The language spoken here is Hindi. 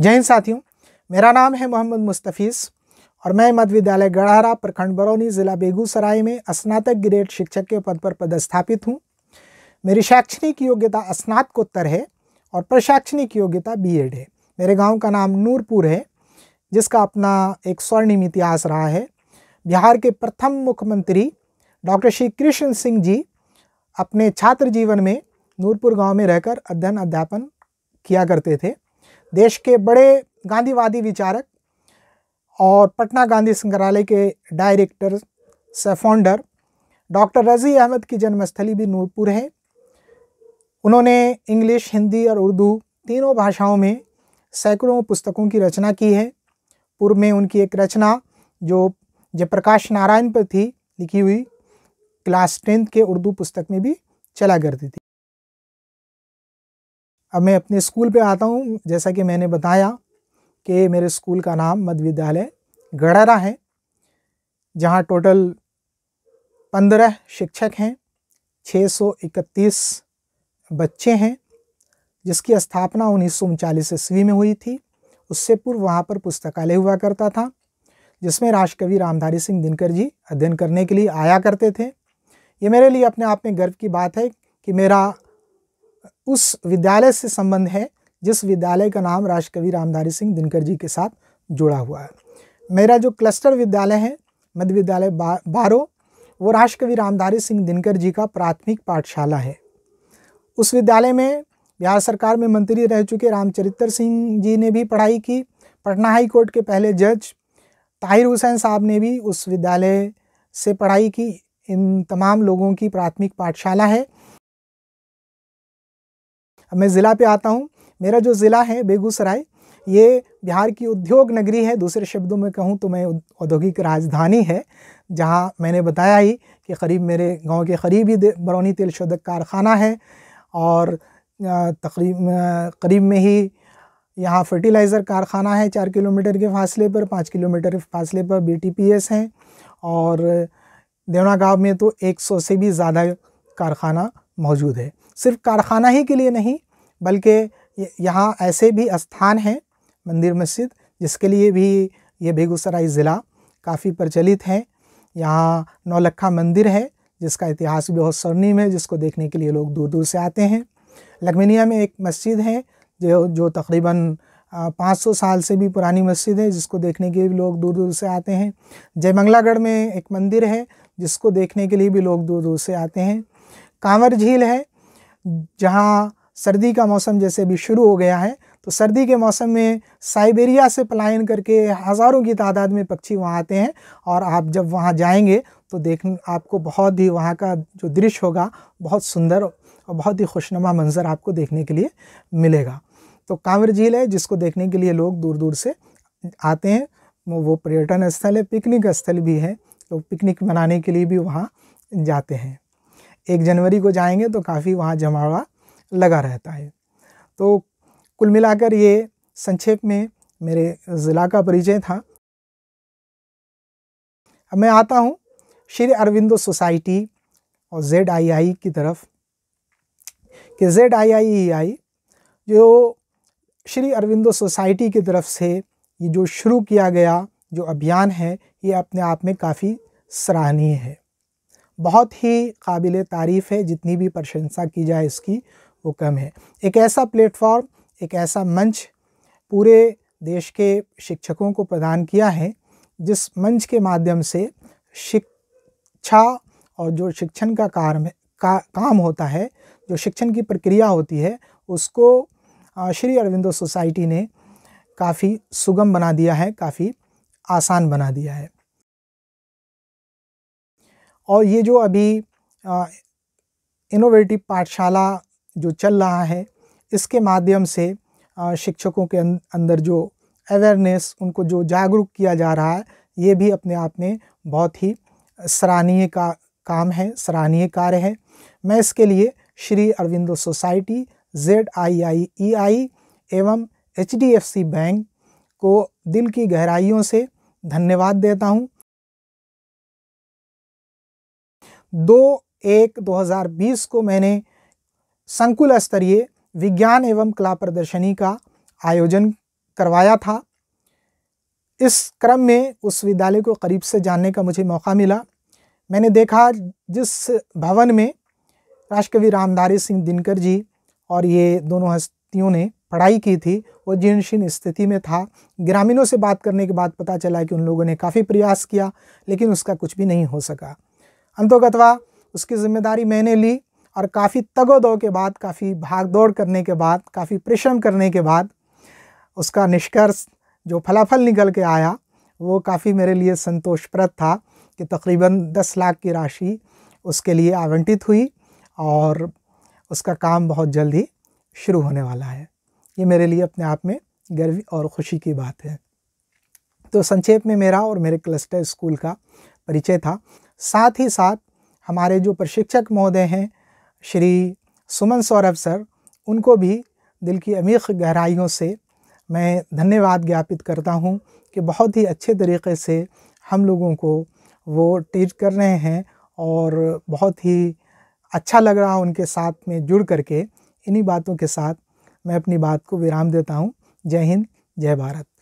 जय हिंद साथियों मेरा नाम है मोहम्मद मुस्तफ़ीज़ और मैं मध्य विद्यालय गढ़हरा प्रखंड बरौनी ज़िला बेगूसराय में स्नातक ग्रेड शिक्षक के पद पर पदस्थापित हूँ मेरी शैक्षणिक योग्यता स्नातकोत्तर है और प्रशैक्षणिक योग्यता बीएड है मेरे गांव का नाम नूरपुर है जिसका अपना एक स्वर्णिम इतिहास रहा है बिहार के प्रथम मुख्यमंत्री डॉक्टर श्री कृष्ण सिंह जी अपने छात्र जीवन में नूरपुर गांव में रहकर अध्ययन अध्यापन किया करते थे देश के बड़े गांधीवादी विचारक और पटना गांधी संग्रहालय के डायरेक्टर से फाउंडर डॉक्टर रज़ी अहमद की जन्मस्थली भी नूरपुर है उन्होंने इंग्लिश हिंदी और उर्दू तीनों भाषाओं में सैकड़ों पुस्तकों की रचना की है पूर्व में उनकी एक रचना जो जयप्रकाश नारायण पर थी लिखी हुई क्लास टेंथ के उर्दू पुस्तक में भी चला करती थी अब मैं अपने स्कूल पे आता हूँ जैसा कि मैंने बताया कि मेरे स्कूल का नाम मध्य विद्यालय गड़रा है जहाँ टोटल पंद्रह शिक्षक हैं छः सौ इकतीस बच्चे हैं जिसकी स्थापना उन्नीस सौ उनचालीस ईस्वी में हुई थी उससे पूर्व वहाँ पर पुस्तकालय हुआ करता था जिसमें राष्ट्रकवि रामधारी सिंह दिनकर जी अध्ययन करने के लिए आया करते थे ये मेरे लिए अपने आप में गर्व की बात है कि मेरा उस विद्यालय से संबंध है जिस विद्यालय का नाम राष्ट्रकवि रामधारी सिंह दिनकर जी के साथ जुड़ा हुआ है मेरा जो क्लस्टर विद्यालय है मध्य विद्यालय बारो वो राष्ट्रकवि रामधारी सिंह दिनकर जी का प्राथमिक पाठशाला है उस विद्यालय में बिहार सरकार में मंत्री रह चुके रामचरित्र सिंह जी ने भी पढ़ाई की पटना हाई कोर्ट के पहले जज ताहिर हुसैन साहब ने भी उस विद्यालय से पढ़ाई की इन तमाम लोगों की प्राथमिक पाठशाला है अब मैं ज़िला पे आता हूँ मेरा जो ज़िला है बेगूसराय ये बिहार की उद्योग नगरी है दूसरे शब्दों में कहूँ तो मैं औद्योगिक राजधानी है जहाँ मैंने बताया ही कि करीब मेरे गांव के करीब ही बरौनी तेल शोधक कारखाना है और तकरीब करीब में ही यहाँ फर्टिलाइज़र कारखाना है चार किलोमीटर के फासले पर पाँच किलोमीटर के फासले पर बी हैं और देवना गाँव में तो सौ से भी ज़्यादा कारखाना मौजूद है सिर्फ कारखाना ही के लिए नहीं बल्कि यहाँ ऐसे भी स्थान हैं मंदिर मस्जिद जिसके लिए भी ये बेगूसराय ज़िला काफ़ी प्रचलित है यहाँ नौलखा मंदिर है जिसका इतिहास बहुत स्वर्णिम है जिसको देखने के लिए लोग दूर दूर से आते हैं लखमिनिया में एक मस्जिद है जो जो तकरीबन 500 साल से भी पुरानी मस्जिद है जिसको देखने के लिए भी लोग दूर दूर से आते हैं जयमंगलागढ़ में एक मंदिर है जिसको देखने के लिए भी लोग दूर दूर से आते हैं कांवर झील है जहाँ सर्दी का मौसम जैसे भी शुरू हो गया है तो सर्दी के मौसम में साइबेरिया से पलायन करके हज़ारों की तादाद में पक्षी वहाँ आते हैं और आप जब वहाँ जाएंगे तो देख आपको बहुत ही वहाँ का जो दृश्य होगा बहुत सुंदर और बहुत ही खुशनुमा मंज़र आपको देखने के लिए मिलेगा तो कांवर झील है जिसको देखने के लिए लोग दूर दूर से आते हैं वो पर्यटन स्थल है पिकनिक स्थल भी है तो पिकनिक मनाने के लिए भी वहाँ जाते हैं एक जनवरी को जाएंगे तो काफ़ी वहाँ जमावा लगा रहता है तो कुल मिलाकर ये संक्षेप में मेरे ज़िला का परिचय था अब मैं आता हूँ श्री अरविंदो सोसाइटी और जेड आई आई की तरफ कि जेड आई आई ई आई जो श्री अरविंदो सोसाइटी की तरफ से ये जो शुरू किया गया जो अभियान है ये अपने आप में काफ़ी सराहनीय है बहुत ही काबिल तारीफ़ है जितनी भी प्रशंसा की जाए इसकी वो कम है एक ऐसा प्लेटफॉर्म एक ऐसा मंच पूरे देश के शिक्षकों को प्रदान किया है जिस मंच के माध्यम से शिक्षा और जो शिक्षण का कार्य का काम होता है जो शिक्षण की प्रक्रिया होती है उसको श्री अरविंदो सोसाइटी ने काफ़ी सुगम बना दिया है काफ़ी आसान बना दिया है और ये जो अभी इनोवेटिव पाठशाला जो चल रहा है इसके माध्यम से शिक्षकों के अं-, अंदर जो अवेयरनेस उनको जो जागरूक किया जा रहा है ये भी अपने आप में बहुत ही सराहनीय का काम है सराहनीय कार्य है मैं इसके लिए Shri Aurobindo society Z I I E I एवं H D F C bank को दिल की गहराइयों से धन्यवाद देता हूँ दो एक 2020 को मैंने संकुल स्तरीय विज्ञान एवं कला प्रदर्शनी का आयोजन करवाया था इस क्रम में उस विद्यालय को करीब से जानने का मुझे मौका मिला मैंने देखा जिस भवन में राष्ट्रकवि रामधारी सिंह दिनकर जी और ये दोनों हस्तियों ने पढ़ाई की थी वो जीर्णशीर्ण स्थिति में था ग्रामीणों से बात करने के बाद पता चला कि उन लोगों ने काफ़ी प्रयास किया लेकिन उसका कुछ भी नहीं हो सका अंतोगतवा उसकी जिम्मेदारी मैंने ली और काफ़ी तगो दो के बाद काफ़ी भाग दौड़ करने के बाद काफ़ी परिश्रम करने के बाद उसका निष्कर्ष जो फलाफल निकल के आया वो काफ़ी मेरे लिए संतोषप्रद था कि तकरीबन दस लाख की राशि उसके लिए आवंटित हुई और उसका काम बहुत जल्द ही शुरू होने वाला है ये मेरे लिए अपने आप में गर्व और ख़ुशी की बात है तो संक्षेप में मेरा और मेरे क्लस्टर स्कूल का परिचय था साथ ही साथ हमारे जो प्रशिक्षक महोदय हैं श्री सुमन सौरभ सर उनको भी दिल की अमीक गहराइयों से मैं धन्यवाद ज्ञापित करता हूँ कि बहुत ही अच्छे तरीके से हम लोगों को वो टीच कर रहे हैं और बहुत ही अच्छा लग रहा उनके साथ में जुड़ करके इन्हीं बातों के साथ मैं अपनी बात को विराम देता हूँ जय हिंद जय भारत